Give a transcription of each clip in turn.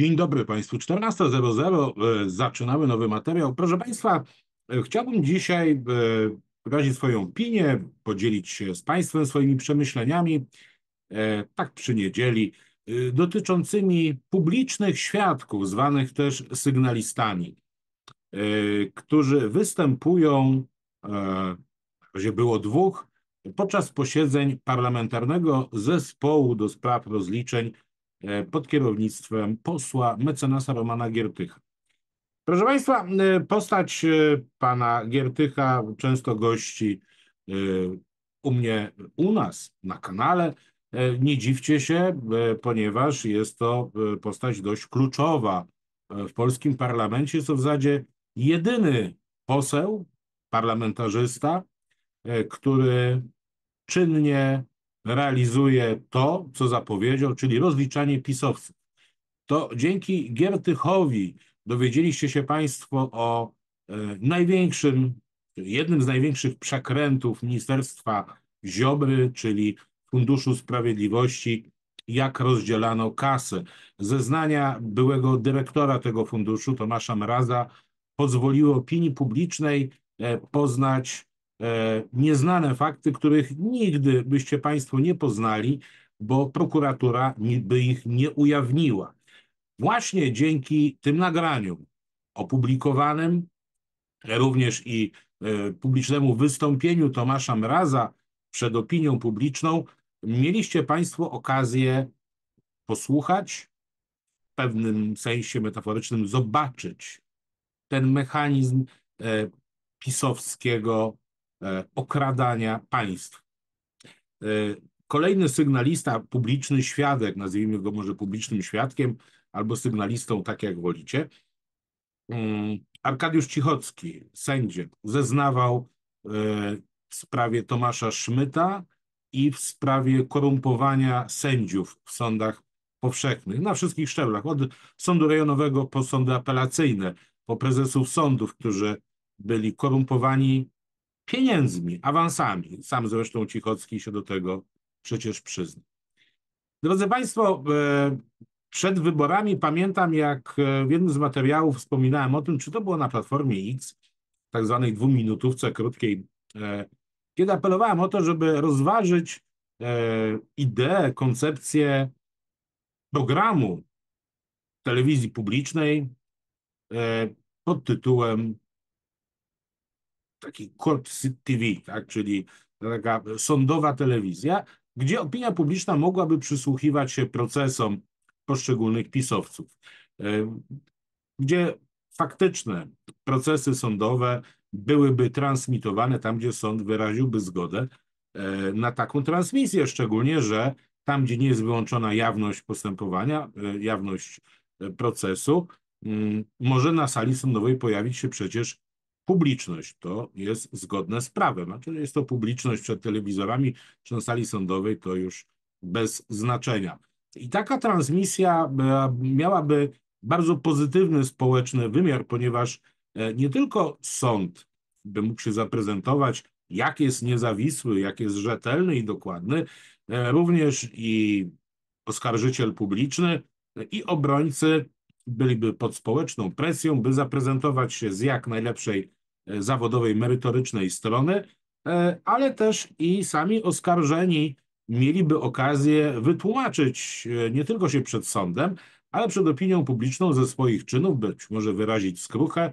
Dzień dobry Państwu. 14.00 e, zaczynamy nowy materiał. Proszę Państwa, e, chciałbym dzisiaj e, wyrazić swoją opinię, podzielić się z Państwem swoimi przemyśleniami, tak przy niedzieli, dotyczącymi publicznych świadków, zwanych też sygnalistami, którzy występują, gdzie było dwóch, podczas posiedzeń Parlamentarnego Zespołu do Spraw Rozliczeń E, pod kierownictwem posła mecenasa Romana Giertycha. Proszę Państwa, e, postać e, pana Giertycha często gości u mnie, u nas na kanale. Nie dziwcie się, ponieważ jest to postać dość kluczowa w polskim parlamencie. Jest to w zasadzie jedyny poseł, parlamentarzysta, który czynnie realizuje to, co zapowiedział, czyli rozliczanie pisowców. To dzięki Giertychowi dowiedzieliście się Państwo o e, największym, jednym z największych przekrętów Ministerstwa Ziobry, czyli Funduszu Sprawiedliwości, jak rozdzielano kasę. Zeznania byłego dyrektora tego funduszu, Tomasza Mraza, pozwoliły opinii publicznej e, poznać E, nieznane fakty, których nigdy byście Państwo nie poznali, bo prokuratura by ich nie ujawniła. Właśnie dzięki tym nagraniom opublikowanym, również i e, publicznemu wystąpieniu Tomasza Mraza przed opinią publiczną, mieliście Państwo okazję posłuchać, w pewnym sensie metaforycznym zobaczyć ten mechanizm e, pisowskiego E, okradania państw. E, kolejny sygnalista, publiczny świadek, nazwijmy go może publicznym świadkiem albo sygnalistą, tak jak wolicie, mm, Arkadiusz Cichocki, sędzie, zeznawał e, w sprawie Tomasza Szmyta i w sprawie korumpowania sędziów w sądach powszechnych, na wszystkich szczeblach, od sądu rejonowego po sądy apelacyjne, po prezesów sądów, którzy byli korumpowani pieniędzmi, awansami. Sam zresztą Cichocki się do tego przecież przyzna. Drodzy Państwo, e, przed wyborami pamiętam, jak e, w jednym z materiałów wspominałem o tym, czy to było na Platformie X, tak zwanej dwuminutówce krótkiej, e, kiedy apelowałem o to, żeby rozważyć ideę, koncepcję programu telewizji publicznej pod tytułem taki court TV, tak, czyli taka sądowa telewizja, gdzie opinia publiczna mogłaby przysłuchiwać się procesom poszczególnych pisowców, gdzie faktyczne procesy sądowe byłyby transmitowane tam, gdzie sąd wyraziłby zgodę e, na taką transmisję, szczególnie, że tam, gdzie nie jest wyłączona jawność postępowania, e, jawność e, procesu, może na sali sądowej pojawić się przecież publiczność. To jest zgodne z prawem. A czy jest to publiczność przed telewizorami, czy na sali sądowej, to już bez znaczenia. I taka transmisja e, miałaby bardzo pozytywny społeczny wymiar, ponieważ e, nie tylko sąd by mógł się zaprezentować, jak jest niezawisły, jak jest rzetelny i dokładny, e, również i oskarżyciel publiczny i obrońcy byliby pod społeczną presją, by zaprezentować się z jak najlepszej E, zawodowej, merytorycznej strony, e, ale też i sami oskarżeni mieliby okazję wytłumaczyć e, nie tylko się przed sądem, ale przed opinią publiczną ze swoich czynów, być może wyrazić skruchę,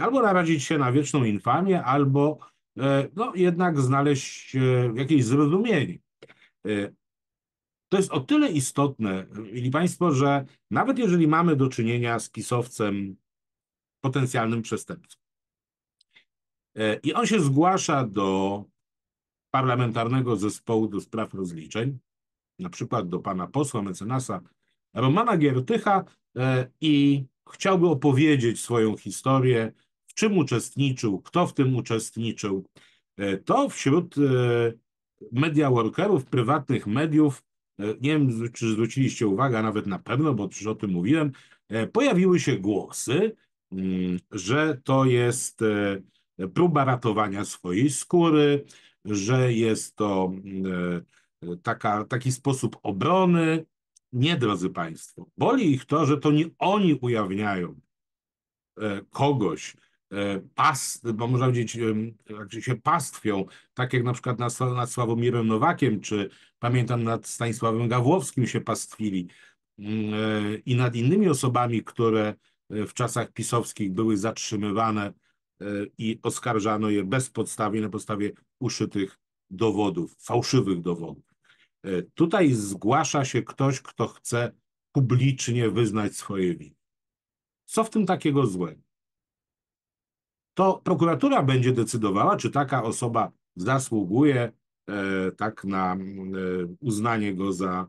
albo narazić się na wieczną infamię, albo no, jednak znaleźć jakieś zrozumienie. To jest o tyle istotne, mili Państwo, że nawet jeżeli mamy do czynienia z pisowcem potencjalnym przestępcą, E, I on się zgłasza do parlamentarnego zespołu do spraw rozliczeń, na przykład do pana posła, mecenasa Romana Giertycha e, i chciałby opowiedzieć swoją historię, w czym uczestniczył, kto w tym uczestniczył. E, to wśród media workerów, prywatnych mediów, nie wiem czy zwróciliście uwagę, a nawet na pewno, bo przecież o tym mówiłem, pojawiły się głosy, mm, że to jest próba ratowania swojej skóry, że jest to e, taka, taki sposób obrony. Nie, drodzy Państwo, boli ich to, że to nie oni ujawniają e, kogoś, e, pas, bo można powiedzieć, że się pastwią, tak jak na przykład nad, nad Sławomirem Nowakiem, czy pamiętam nad Stanisławem Gawłowskim się pastwili mm, i nad innymi osobami, które w czasach pisowskich były zatrzymywane E, i oskarżano je bezpodstawnie na podstawie uszytych dowodów, fałszywych dowodów. E, tutaj zgłasza się ktoś, kto chce publicznie wyznać swoje winy. Co w tym takiego złego? To prokuratura będzie decydowała, czy taka osoba zasługuje e, tak na uznanie go za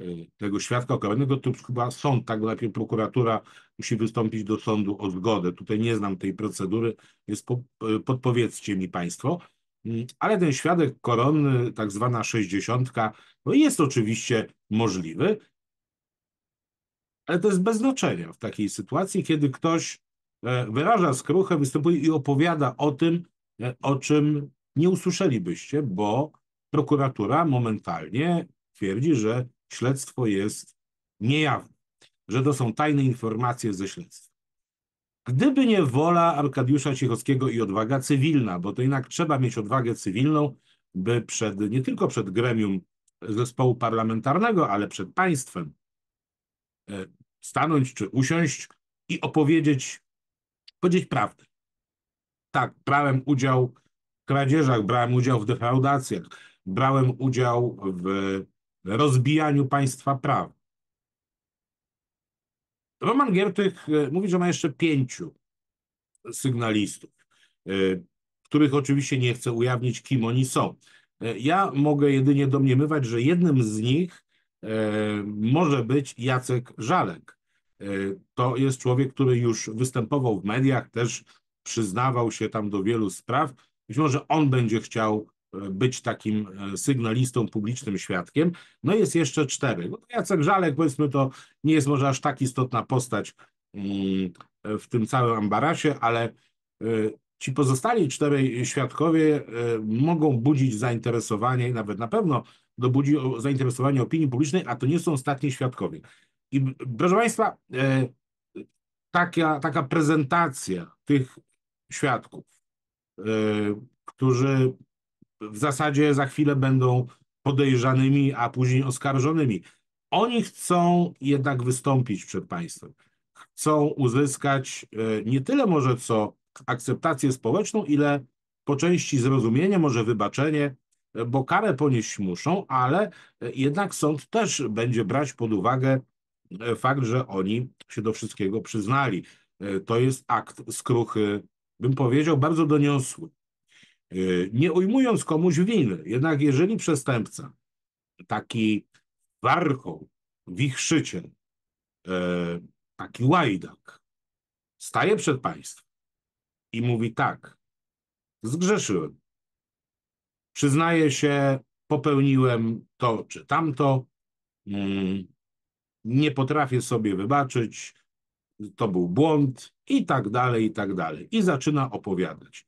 E, tego świadka okazanego, to chyba sąd, tak najpierw prokuratura musi wystąpić do sądu o zgodę. Tutaj nie znam tej procedury, jest po, e, podpowiedzcie mi Państwo. Mm, ale ten świadek koronny, tak zwana sześćdziesiątka, no jest oczywiście możliwy, ale to jest bez znaczenia w takiej sytuacji, kiedy ktoś e, wyraża skruchę, występuje i opowiada o tym, o czym nie usłyszelibyście, bo prokuratura momentalnie twierdzi, że śledztwo jest niejawne, że to są tajne informacje ze śledztwa. Gdyby nie wola Arkadiusza Cichockiego i odwaga cywilna, bo to jednak trzeba mieć odwagę cywilną, by przed, nie tylko przed gremium zespołu parlamentarnego, ale przed państwem e, stanąć czy usiąść i opowiedzieć, powiedzieć prawdę. Tak, brałem udział w kradzieżach, brałem udział w defraudacjach, brałem udział w rozbijaniu państwa prawa. Roman Giertych e, mówi, że ma jeszcze pięciu sygnalistów, e, których oczywiście nie chcę ujawnić, kim oni są. E, ja mogę jedynie domniemywać, że jednym z nich może być Jacek Żalek. To jest człowiek, który już występował w mediach, też przyznawał się tam do wielu spraw. Być może on będzie chciał być takim e, sygnalistą, publicznym świadkiem. No jest jeszcze cztery. No Jacek Żalek, powiedzmy, to nie jest może aż tak istotna postać mm, w tym całym ambarasie, ale e, ci pozostali czterej świadkowie e, mogą budzić zainteresowanie, nawet na pewno dobudzi zainteresowanie opinii publicznej, a to nie są ostatni świadkowie. I proszę Państwa, taka, taka prezentacja tych świadków, którzy w zasadzie za chwilę będą podejrzanymi, a później oskarżonymi. Oni chcą jednak wystąpić przed państwem. Chcą uzyskać e, nie tyle może co akceptację społeczną, ile po części zrozumienie, może wybaczenie, e, bo karę ponieść muszą, ale e, jednak sąd też będzie brać pod uwagę fakt, że oni się do wszystkiego przyznali. To jest akt skruchy, bym powiedział, bardzo doniosły. Y, nie ujmując komuś winy. Jednak jeżeli przestępca, taki warchoł, wichrzyciel, y, taki łajdak, staje przed państwem i mówi tak, zgrzeszyłem, przyznaję się, popełniłem to czy tamto, mm, nie potrafię sobie wybaczyć, to był błąd i tak dalej, i tak dalej. I zaczyna opowiadać.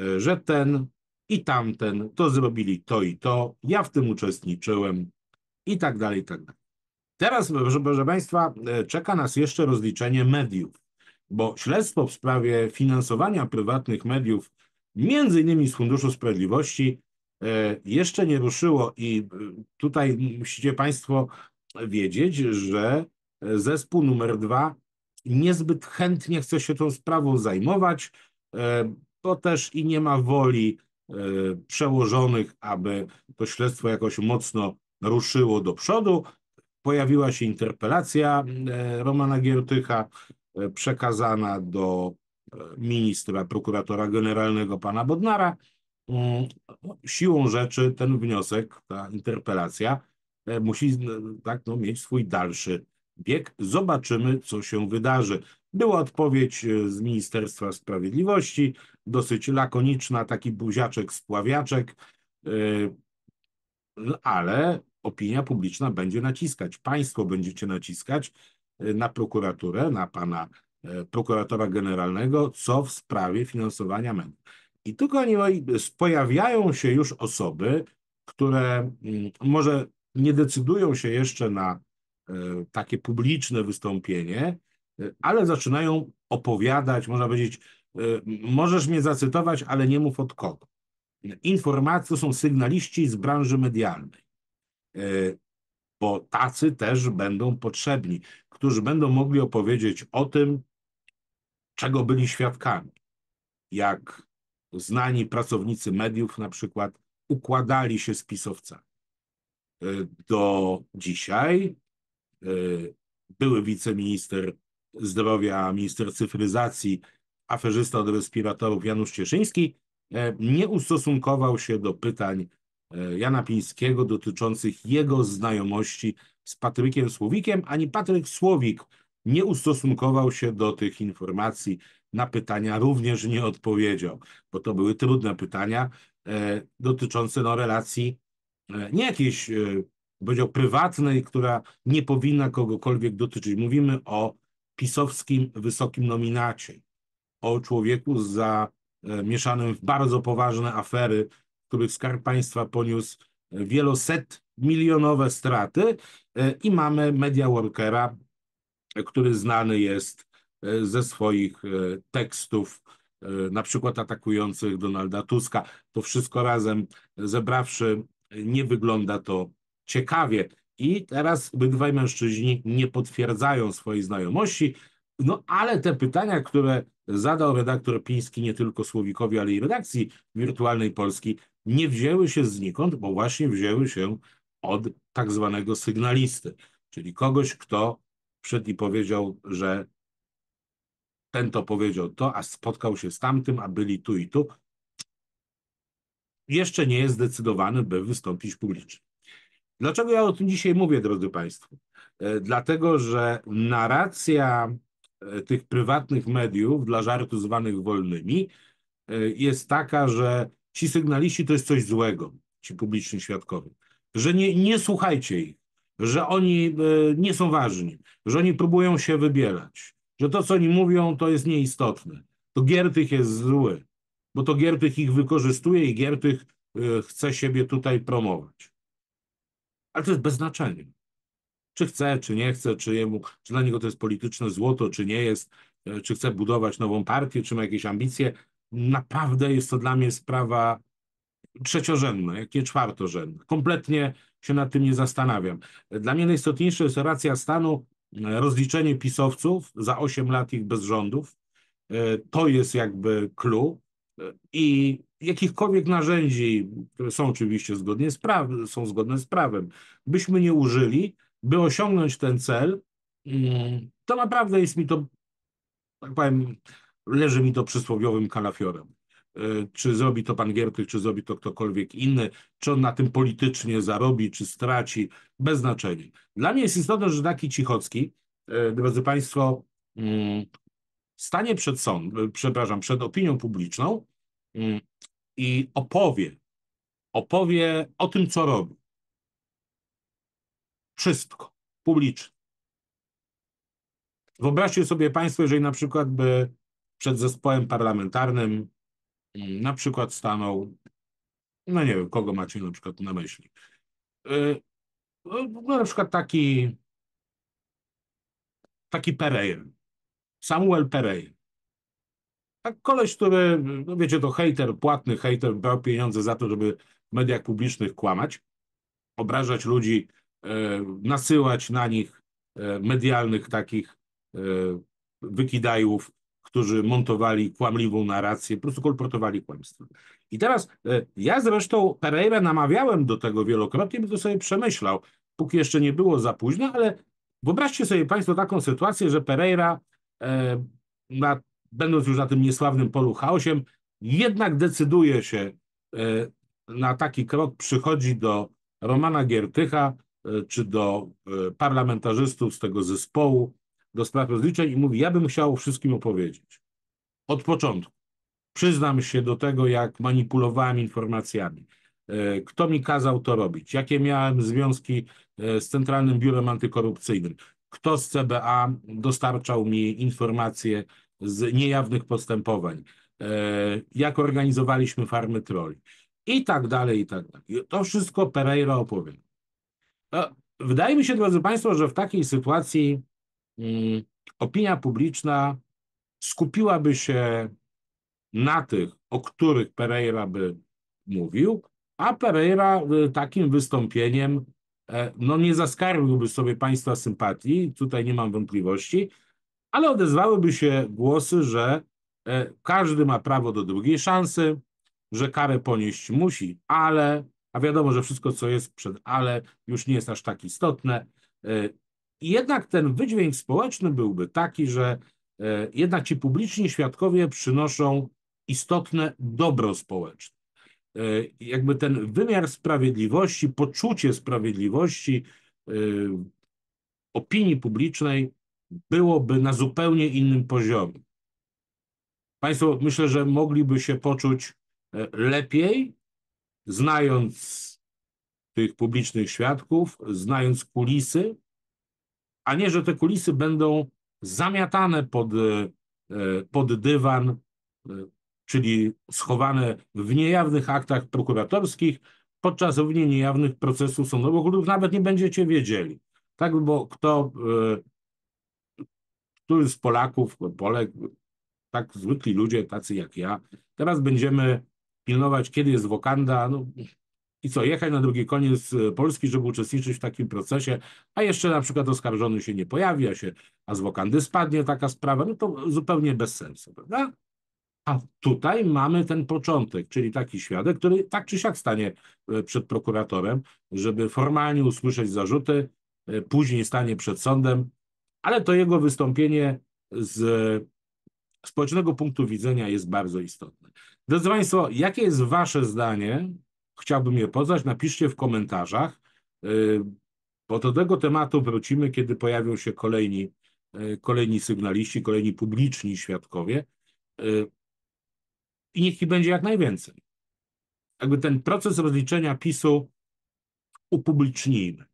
E, że ten i tamten to zrobili to i to, ja w tym uczestniczyłem i tak dalej, i tak dalej. Teraz, proszę Państwa, e, czeka nas jeszcze rozliczenie mediów, bo śledztwo w sprawie finansowania prywatnych mediów, między innymi z Funduszu Sprawiedliwości, e, jeszcze nie ruszyło i tutaj musicie Państwo wiedzieć, że zespół numer dwa niezbyt chętnie chce się tą sprawą zajmować to też i nie ma woli e, przełożonych, aby to śledztwo jakoś mocno ruszyło do przodu. Pojawiła się interpelacja e, Romana Giertycha e, przekazana do ministra prokuratora generalnego pana Bodnara. Mm, siłą rzeczy ten wniosek, ta interpelacja musi tak, no, mieć swój dalszy bieg. Zobaczymy, co się wydarzy. Była odpowiedź e, z Ministerstwa Sprawiedliwości, dosyć lakoniczna, taki buziaczek, spławiaczek, e, no, ale opinia publiczna będzie naciskać. Państwo będziecie naciskać e, na prokuraturę, na pana prokuratora generalnego, co w sprawie finansowania MEN. I tu, kochani moi, pojawiają się już osoby, które mm, może nie decydują się jeszcze na E, takie publiczne wystąpienie, e, ale zaczynają opowiadać, można powiedzieć, e, możesz mnie zacytować, ale nie mów od kogo. Informacje są sygnaliści z branży medialnej, bo tacy też będą potrzebni, którzy będą mogli opowiedzieć o tym, czego byli świadkami. Jak znani pracownicy mediów na przykład układali się z pisowcami. Do dzisiaj E, były wiceminister zdrowia, minister cyfryzacji, aferzysta od respiratorów Janusz Cieszyński, e, nie ustosunkował się do pytań e, Jana Pińskiego dotyczących jego znajomości z Patrykiem Słowikiem, ani Patryk Słowik nie ustosunkował się do tych informacji. Na pytania również nie odpowiedział, bo to były trudne pytania dotyczące no, relacji nie jakiejś powiedział, prywatnej, która nie powinna kogokolwiek dotyczyć. Mówimy o pisowskim wysokim nominacie, o człowieku zamieszanym e, w bardzo poważne afery, w których Skarb Państwa poniósł e, wieloset milionowe straty e, i mamy media workera, który znany jest ze swoich tekstów, na przykład atakujących Donalda Tuska. To wszystko razem zebrawszy, nie wygląda to ciekawie. I teraz obydwaj mężczyźni nie potwierdzają swojej znajomości, no ale te pytania, które zadał redaktor Piński nie tylko Słowikowi, ale i redakcji Wirtualnej Polski, nie wzięły się znikąd, bo właśnie wzięły się od tak zwanego sygnalisty, czyli kogoś, kto wszedł i powiedział, że ten to powiedział to, a spotkał się z tamtym, a byli tu i tu. Jeszcze nie jest zdecydowany, by wystąpić publicznie. Dlaczego ja o tym dzisiaj mówię, drodzy Państwo? E, dlatego, że narracja e, tych prywatnych mediów dla żartu zwanych wolnymi e, jest taka, że ci sygnaliści to jest coś złego, ci publiczni świadkowie, że nie, nie słuchajcie ich, że oni nie są ważni, że oni próbują się wybierać, że to, co oni mówią, to jest nieistotne. To Giertych jest zły, bo to Giertych ich wykorzystuje i Giertych chce siebie tutaj promować ale to jest bez znaczenia. Czy chce, czy nie chce, czy, jemu, czy dla niego to jest polityczne złoto, czy nie jest, e, czy chce budować nową partię, czy ma jakieś ambicje. Naprawdę jest to dla mnie sprawa trzeciorzędna, jak nie czwartorzędna. Kompletnie się nad tym nie zastanawiam. Dla mnie najistotniejsza jest racja stanu e, rozliczenie pisowców za 8 lat ich bez rządów. E, to jest jakby clue i jakichkolwiek narzędzi, które są oczywiście zgodnie z prawem, są zgodne z prawem, byśmy nie użyli, by osiągnąć ten cel, mm, to naprawdę jest mi to, tak powiem, leży mi to przysłowiowym kalafiorem. E, czy zrobi to pan Giertych, czy zrobi to ktokolwiek inny, czy on na tym politycznie zarobi, czy straci, bez znaczenia. Dla mnie jest istotne, że taki Cichocki, e, drodzy Państwo, mm, stanie przed sąd, przepraszam, przed opinią publiczną mm, i opowie, opowie o tym, co robi. Wszystko, publicznie. Wyobraźcie sobie Państwo, jeżeli na przykład by przed zespołem parlamentarnym mm, na przykład stanął, no nie wiem, kogo macie na przykład na myśli, y, no na przykład taki taki Pereira, Samuel Perey. Tak koleś, który, no wiecie, to hater, płatny hater, brał pieniądze za to, żeby w mediach publicznych kłamać, obrażać ludzi, e, nasyłać na nich e, medialnych takich e, wykidajów, którzy montowali kłamliwą narrację, po prostu kolportowali kłamstwo. I teraz ja zresztą Pereira namawiałem do tego wielokrotnie, by to sobie przemyślał, póki jeszcze nie było za późno, ale wyobraźcie sobie Państwo taką sytuację, że Pereira E, na, będąc już na tym niesławnym polu chaosiem, jednak decyduje się e, na taki krok, przychodzi do Romana Giertycha e, czy do parlamentarzystów z tego zespołu do spraw rozliczeń i mówi, ja bym chciał wszystkim opowiedzieć. Od początku. Przyznam się do tego, jak manipulowałem informacjami. Kto mi kazał to robić? Jakie miałem związki z Centralnym Biurem Antykorupcyjnym? kto z CBA dostarczał mi informacje z niejawnych postępowań, e, jak organizowaliśmy farmy troli i tak dalej, i tak dalej. To wszystko Pereira opowiada. No, wydaje mi się, drodzy Państwo, że w takiej sytuacji mm, opinia publiczna skupiłaby się na tych, o których Pereira by mówił, a Pereira y, takim wystąpieniem E, no nie zaskarbiłby sobie państwa sympatii, tutaj nie mam wątpliwości, ale odezwałyby się głosy, że e, każdy ma prawo do drugiej szansy, że karę ponieść musi, ale, a wiadomo, że wszystko, co jest przed ale, już nie jest aż tak istotne. E, jednak ten wydźwięk społeczny byłby taki, że jednak ci publiczni świadkowie przynoszą istotne dobro społeczne. E, jakby ten wymiar sprawiedliwości, poczucie sprawiedliwości e, opinii publicznej byłoby na zupełnie innym poziomie. Państwo myślę, że mogliby się poczuć e, lepiej, znając tych publicznych świadków, znając kulisy, a nie, że te kulisy będą zamiatane pod, pod dywan, czyli schowane w niejawnych aktach prokuratorskich, podczas równie niejawnych procesów sądowych, bo których nawet nie będziecie wiedzieli. Tak, bo kto, e, który z Polaków, Polek, tak zwykli ludzie, tacy jak ja, teraz będziemy pilnować, kiedy jest wokanda, no, i co, jechać na drugi koniec e, Polski, żeby uczestniczyć w takim procesie, a jeszcze na przykład oskarżony się nie pojawia się, a z wokandy spadnie taka sprawa, no to zupełnie bez sensu, prawda? A tutaj mamy ten początek, czyli taki świadek, który tak czy siak stanie e, przed prokuratorem, żeby formalnie usłyszeć zarzuty, e, później stanie przed sądem, ale to jego wystąpienie z społecznego punktu widzenia jest bardzo istotne. Drodzy Państwo, jakie jest Wasze zdanie? Chciałbym je poznać. Napiszcie w komentarzach, e, bo do tego tematu wrócimy, kiedy pojawią się kolejni, kolejni sygnaliści, kolejni publiczni świadkowie i niech ich będzie jak najwięcej. Jakby ten proces rozliczenia PiSu upublicznijmy,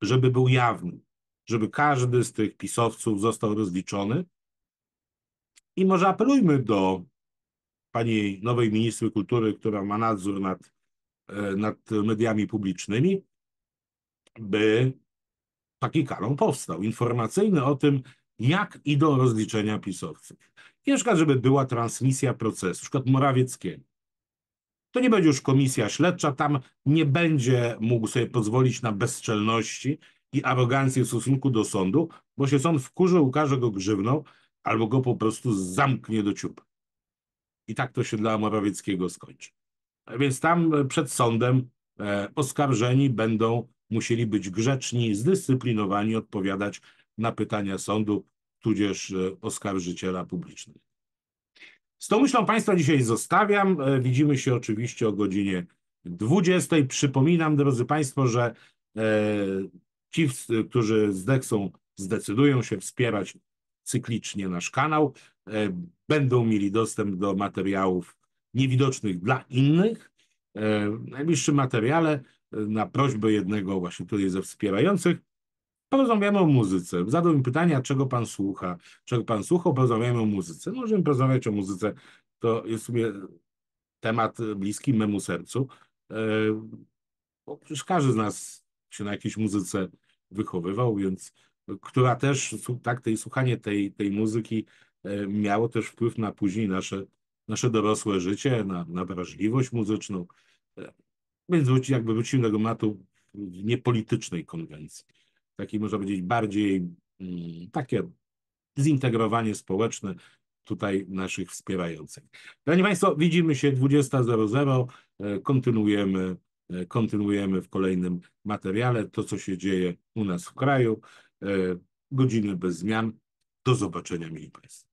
żeby był jawny, żeby każdy z tych pisowców został rozliczony. I może apelujmy do pani nowej ministry kultury, która ma nadzór nad, e, nad mediami publicznymi, by taki kanon powstał, informacyjny o tym, jak i do rozliczenia pisowców. I na przykład, żeby była transmisja procesu, na przykład Morawieckiego. To nie będzie już komisja śledcza, tam nie będzie mógł sobie pozwolić na bezczelności i arogancję w stosunku do sądu, bo się sąd wkurzy, ukaże go grzywną albo go po prostu zamknie do ciupa. I tak to się dla Morawieckiego skończy. Więc tam e, przed sądem e, oskarżeni będą musieli być grzeczni, zdyscyplinowani, odpowiadać na pytania sądu, tudzież e, oskarżyciela publicznego. Z tą myślą Państwa dzisiaj zostawiam. E, widzimy się oczywiście o godzinie 20. Przypominam, drodzy Państwo, że e, ci, którzy z zdecydują się wspierać cyklicznie nasz kanał, będą mieli dostęp do materiałów niewidocznych dla innych. W najbliższym materiale na prośbę jednego właśnie tutaj ze wspierających Porozmawiamy o muzyce. Zadał mi pytania, czego pan słucha, czego pan słuchał, porozmawiamy o muzyce. Możemy porozmawiać o muzyce, to jest w sumie temat bliski memu sercu. E, bo przecież każdy z nas się na jakiejś muzyce wychowywał, więc która też, tak, tej, słuchanie tej, tej muzyki e, miało też wpływ na później nasze, nasze dorosłe życie, na, na wrażliwość muzyczną. E, więc wróci, jakby wrócimy do tematu w niepolitycznej konwencji taki można powiedzieć bardziej mm, takie zintegrowanie społeczne tutaj naszych wspierających. Drodzy Państwo, widzimy się 20.00, e, kontynuujemy, e, kontynuujemy w kolejnym materiale to, co się dzieje u nas w kraju. E, godziny bez zmian. Do zobaczenia, mili Państwo.